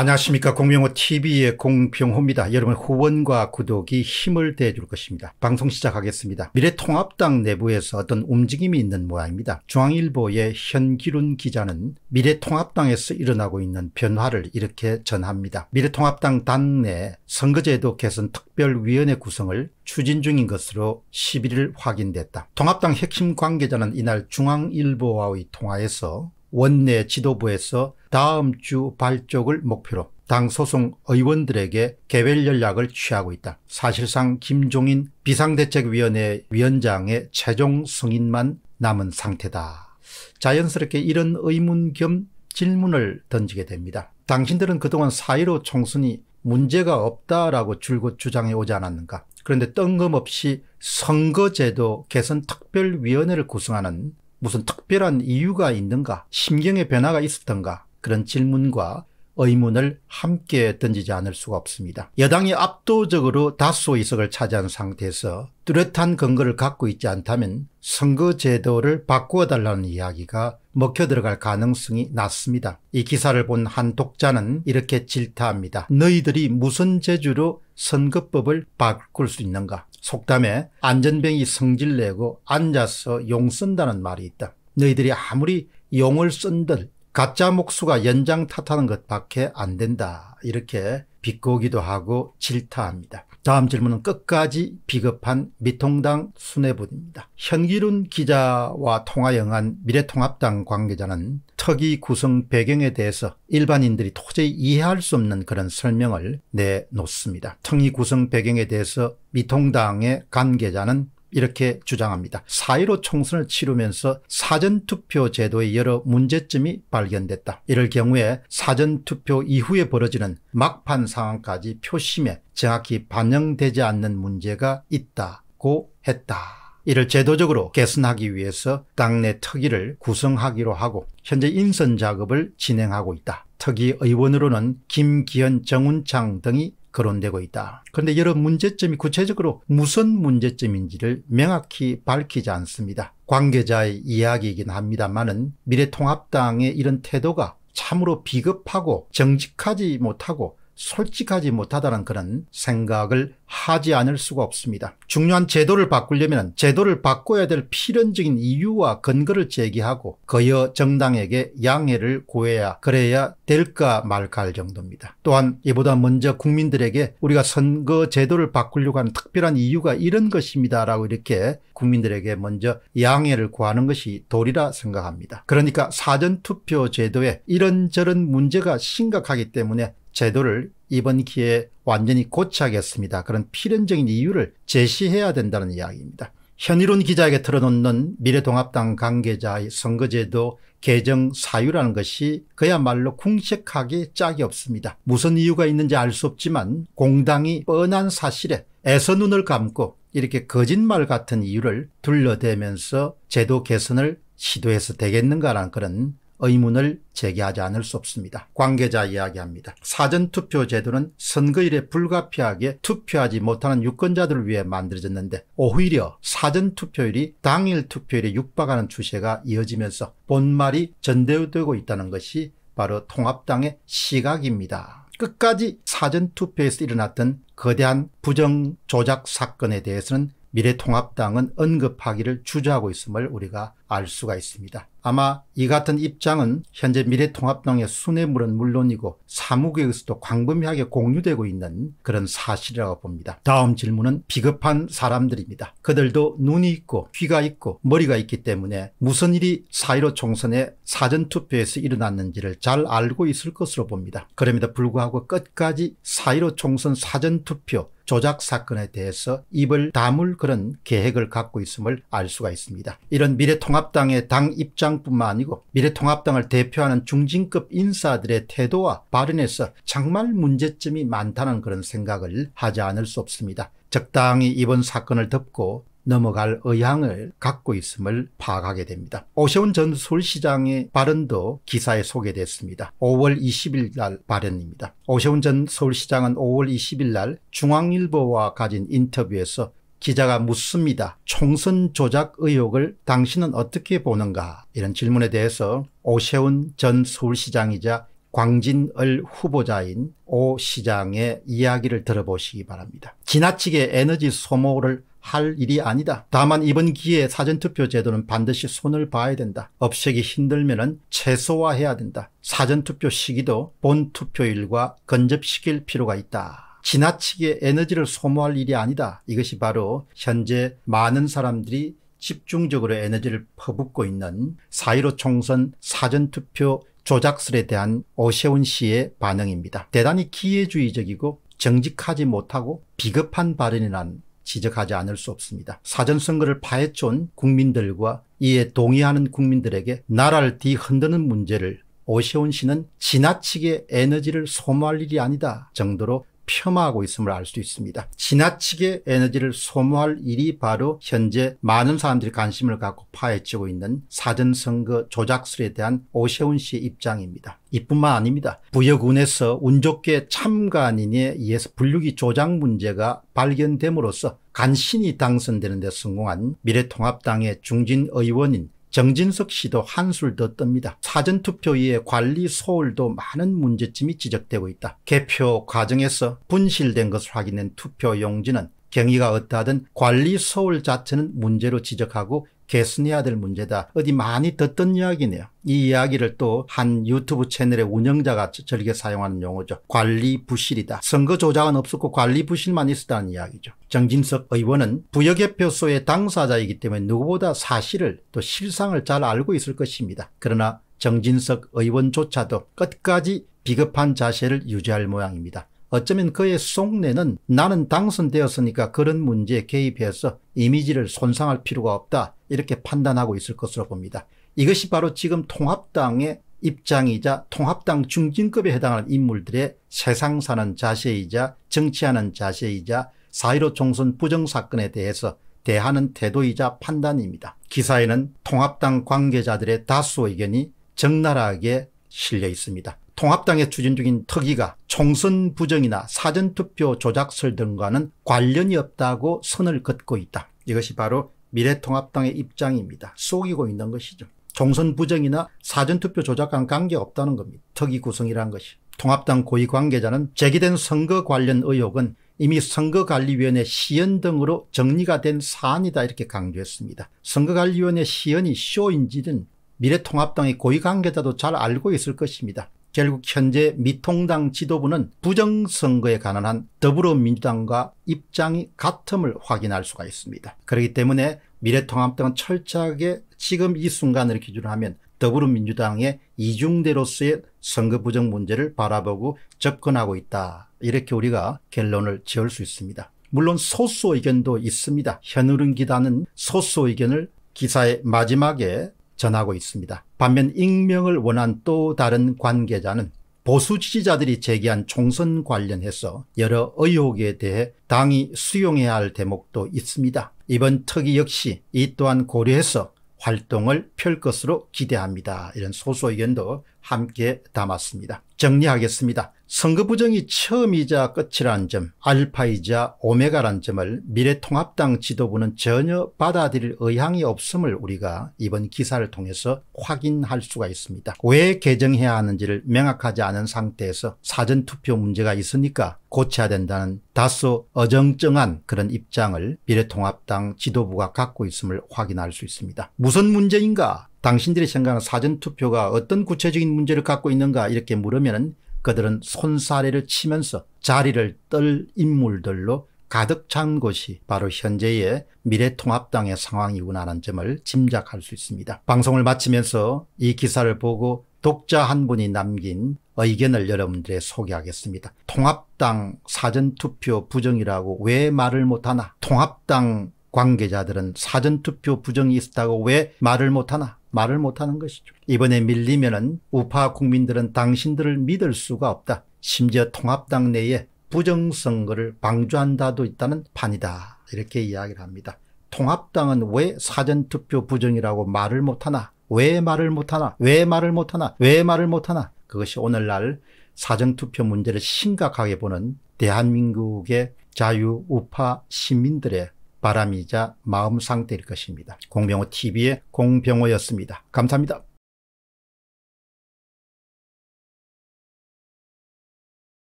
안녕하십니까 공병호 TV의 공병호입니다. 여러분 후원과 구독이 힘을 대줄 해 것입니다. 방송 시작하겠습니다. 미래통합당 내부에서 어떤 움직임이 있는 모양입니다. 중앙일보의 현기룬 기자는 미래통합당에서 일어나고 있는 변화를 이렇게 전합니다. 미래통합당 당내 선거제도 개선 특별위원회 구성을 추진 중인 것으로 11일 확인됐다. 통합당 핵심 관계자는 이날 중앙일보와의 통화에서 원내 지도부에서 다음 주 발족을 목표로 당소송 의원들에게 개별 연락을 취하고 있다. 사실상 김종인 비상대책위원회 위원장의 최종 승인만 남은 상태다. 자연스럽게 이런 의문 겸 질문을 던지게 됩니다. 당신들은 그동안 사1로 총선이 문제가 없다라고 줄곧 주장해 오지 않았는가. 그런데 뜬금없이 선거제도 개선 특별위원회를 구성하는 무슨 특별한 이유가 있는가 심경의 변화가 있었던가 그런 질문과 의문을 함께 던지지 않을 수가 없습니다. 여당이 압도적으로 다수 의석을 차지한 상태에서 뚜렷한 근거를 갖고 있지 않다면 선거제도를 바꾸어달라는 이야기가 먹혀 들어갈 가능성이 낮습니다. 이 기사를 본 한 독자는 이렇게 질타합니다. 너희들이 무슨 재주로 선거법을 바꿀 수 있는가 속담에 안전병이 성질내고 앉아서 용 쓴다는 말이 있다. 너희들이 아무리 용을 쓴들 가짜 목수가 연장 탓하는 것밖에 안 된다. 이렇게 비꼬기도 하고 질타합니다. 다음 질문은 끝까지 비겁한 미통당 순회부입니다. 현기룬 기자와 통화영한 미래통합당 관계자는 특이 구성 배경에 대해서 일반인들이 도저히 이해할 수 없는 그런 설명을 내놓습니다. 특이 구성 배경에 대해서 미통당의 관계자는 이렇게 주장합니다. 4.15 총선을 치르면서 사전투표 제도의 여러 문제점이 발견됐다. 이럴 경우에 사전투표 이후에 벌어지는 막판 상황까지 표심에 정확히 반영되지 않는 문제가 있다고 했다. 이를 제도적으로 개선하기 위해서 당내 특위를 구성하기로 하고 현재 인선 작업을 진행하고 있다. 특위 의원으로는 김기현, 정운창 등이 거론되고 있다. 그런데 여러 문제점이 구체적으로 무슨 문제점인지를 명확히 밝히지 않습니다. 관계자의 이야기이긴 합니다만은 미래통합당의 이런 태도가 참으로 비겁하고 정직하지 못하고 솔직하지 못하다는 그런 생각을 하지 않을 수가 없습니다. 중요한 제도를 바꾸려면 제도를 바꿔야 될 필연적인 이유와 근거를 제기하고 거여 정당에게 양해를 구해야 그래야 될까 말까 할 정도입니다. 또한 이보다 먼저 국민들에게 우리가 선거 제도를 바꾸려고 하는 특별한 이유가 이런 것입니다 라고 이렇게 국민들에게 먼저 양해를 구하는 것이 도리라 생각합니다. 그러니까 사전투표 제도에 이런저런 문제가 심각하기 때문에 제도를 이번 기회에 완전히 고치하겠습니다. 그런 필연적인 이유를 제시해야 된다는 이야기입니다. 현일훈 기자에게 털어놓는 미래통합당 관계자의 선거제도 개정 사유라는 것이 그야말로 궁색하기 짝이 없습니다. 무슨 이유가 있는지 알 수 없지만 공당이 뻔한 사실에 애써 눈을 감고 이렇게 거짓말 같은 이유를 둘러대면서 제도 개선을 시도해서 되겠는가라는 그런 의문을 제기하지 않을 수 없습니다. 관계자 이야기합니다. 사전투표 제도는 선거일에 불가피하게 투표하지 못하는 유권자들을 위해 만들어졌는데 오히려 사전투표율이 당일 투표율에 육박하는 추세가 이어지면서 본말이 전대되고 있다는 것이 바로 통합당의 시각입니다. 끝까지 사전투표에서 일어났던 거대한 부정조작 사건에 대해서는 미래통합당은 언급하기를 주저하고 있음을 우리가 알 수가 있습니다. 아마 이 같은 입장은 현재 미래통합당의 수뇌물은 물론이고 사무국에서도 광범위하게 공유되고 있는 그런 사실이라고 봅니다. 다음 질문은 비겁한 사람들입니다. 그들도 눈이 있고 귀가 있고 머리가 있기 때문에 무슨 일이 사1로 총선의 사전투표에서 일어났는지를 잘 알고 있을 것으로 봅니다. 그럼에도 불구하고 끝까지 사1로 총선 사전투표 조작 사건에 대해서 입을 다물 그런 계획을 갖고 있음을 알 수가 있습니다. 이런 미래통합 통합당의당 입장뿐만 아니고 미래통합당을 대표하는 중진급 인사들의 태도와 발언에서 정말 문제점이 많다는 그런 생각을 하지 않을 수 없습니다. 적당히 이번 사건을 덮고 넘어갈 의향을 갖고 있음을 파악하게 됩니다. 오세훈 전 서울시장의 발언도 기사에 소개됐습니다. 5월 20일 날 발언입니다. 오세훈 전 서울시장은 5월 20일 날 중앙일보와 가진 인터뷰에서 기자가 묻습니다. 총선 조작 의혹을 당신은 어떻게 보는가? 이런 질문에 대해서 오세훈 전 서울시장이자 광진을 후보자인 오 시장의 이야기를 들어보시기 바랍니다. 지나치게 에너지 소모를 할 일이 아니다. 다만 이번 기회에 사전투표 제도는 반드시 손을 봐야 된다. 없애기 힘들면 은 최소화해야 된다. 사전투표 시기도 본투표일과 근접시킬 필요가 있다. 지나치게 에너지를 소모할 일이 아니다. 이것이 바로 현재 많은 사람들이 집중적으로 에너지를 퍼붓고 있는 사1 5 총선 사전투표 조작설에 대한 오세훈 씨의 반응입니다. 대단히 기회주의적이고 정직하지 못하고 비겁한 발언이란 지적하지 않을 수 없습니다. 사전선거를 파헤쳐온 국민들과 이에 동의하는 국민들에게 나라를 뒤흔드는 문제를 오세훈 씨는 지나치게 에너지를 소모할 일이 아니다 정도로 폄하하고 있음을 알 수 있습니다. 지나치게 에너지를 소모할 일이 바로 현재 많은 사람들이 관심을 갖고 파헤치고 있는 사전선거 조작술에 대한 오세훈 씨의 입장입니다. 이뿐만 아닙니다. 부여군에서 운 좋게 참관인에 의해서 분류기 조작 문제가 발견됨으로써 간신히 당선되는 데 성공한 미래통합당의 중진 의원인 정진석 씨도 한술 더 뜹니다. 사전투표의 관리 소홀도 많은 문제점이 지적되고 있다. 개표 과정에서 분실된 것을 확인된 투표 용지는 경위가 어떠하든 관리 소홀 자체는 문제로 지적하고 개순이 아들 문제다. 어디 많이 듣던 이야기네요. 이 이야기를 또 한 유튜브 채널의 운영자가 저렇게 사용하는 용어죠. 관리 부실이다. 선거 조작은 없었고 관리 부실만 있었다는 이야기죠. 정진석 의원은 부여개표소의 당사자이기 때문에 누구보다 사실을 또 실상을 잘 알고 있을 것입니다. 그러나 정진석 의원조차도 끝까지 비겁한 자세를 유지할 모양입니다. 어쩌면 그의 속내는 나는 당선되었으니까 그런 문제에 개입해서 이미지를 손상할 필요가 없다 이렇게 판단하고 있을 것으로 봅니다. 이것이 바로 지금 통합당의 입장이자 통합당 중진급에 해당하는 인물들의 세상 사는 자세이자 정치하는 자세이자 사1로 총선 부정사건에 대해서 대하는 태도이자 판단입니다. 기사에는 통합당 관계자들의 다수 의견이 적나라하게 실려 있습니다. 통합당에 추진 중인 특위가 총선 부정이나 사전투표 조작설 등과는 관련이 없다고 선을 긋고 있다. 이것이 바로 미래통합당의 입장입니다. 속이고 있는 것이죠. 총선 부정이나 사전투표 조작과는 관계없다는 겁니다. 특위 구성이란 것이. 통합당 고위 관계자는 제기된 선거 관련 의혹은 이미 선거관리위원회 시연 등으로 정리가 된 사안이다 이렇게 강조했습니다. 선거관리위원회 시연이 쇼인지는 미래통합당의 고위 관계자도 잘 알고 있을 것입니다. 결국 현재 미통당 지도부는 부정선거에 관한 더불어민주당과 입장이 같음을 확인할 수가 있습니다. 그렇기 때문에 미래통합당은 철저하게 지금 이 순간을 기준으로 하면 더불어민주당의 이중대로서의 선거 부정 문제를 바라보고 접근하고 있다. 이렇게 우리가 결론을 지을 수 있습니다. 물론 소수 의견도 있습니다. 현우른 기단은 소수 의견을 기사의 마지막에 전하고 있습니다. 반면 익명을 원한 또 다른 관계자는 보수 지지자들이 제기한 총선 관련해서 여러 의혹에 대해 당이 수용해야 할 대목도 있습니다. 이번 특위 역시 이 또한 고려해서 활동을 펼 것으로 기대합니다. 이런 소소 의견도 함께 담았습니다. 정리하겠습니다. 선거 부정이 처음이자 끝이라는 점, 알파이자 오메가란 점을 미래통합당 지도부는 전혀 받아들일 의향이 없음을 우리가 이번 기사를 통해서 확인할 수가 있습니다. 왜 개정해야 하는지를 명확하지 않은 상태에서 사전투표 문제가 있으니까 고쳐야 된다는 다소 어정쩡한 그런 입장을 미래통합당 지도부가 갖고 있음을 확인할 수 있습니다. 무슨 문제인가? 당신들이 생각하는 사전투표가 어떤 구체적인 문제를 갖고 있는가 이렇게 물으면 그들은 손사래를 치면서 자리를 떨 인물들로 가득 찬 곳이 바로 현재의 미래통합당의 상황이구나하는 점을 짐작할 수 있습니다. 방송을 마치면서 이 기사를 보고 독자 한 분이 남긴 의견을 여러분들에 소개하겠습니다. 통합당 사전투표 부정이라고 왜 말을 못하나? 통합당 관계자들은 사전투표 부정이 있었다고 왜 말을 못하나? 말을 못하는 것이죠. 이번에 밀리면은 우파 국민들은 당신들을 믿을 수가 없다. 심지어 통합당 내에 부정선거를 방조한다도 있다는 판이다. 이렇게 이야기를 합니다. 통합당은 왜 사전투표 부정이라고 말을 못하나? 왜 말을 못하나? 왜 말을 못하나? 왜 말을 못하나? 그것이 오늘날 사전투표 문제를 심각하게 보는 대한민국의 자유우파 시민들의 바람이자 마음 상태일 것입니다. 공병호 TV의 공병호였습니다. 감사합니다.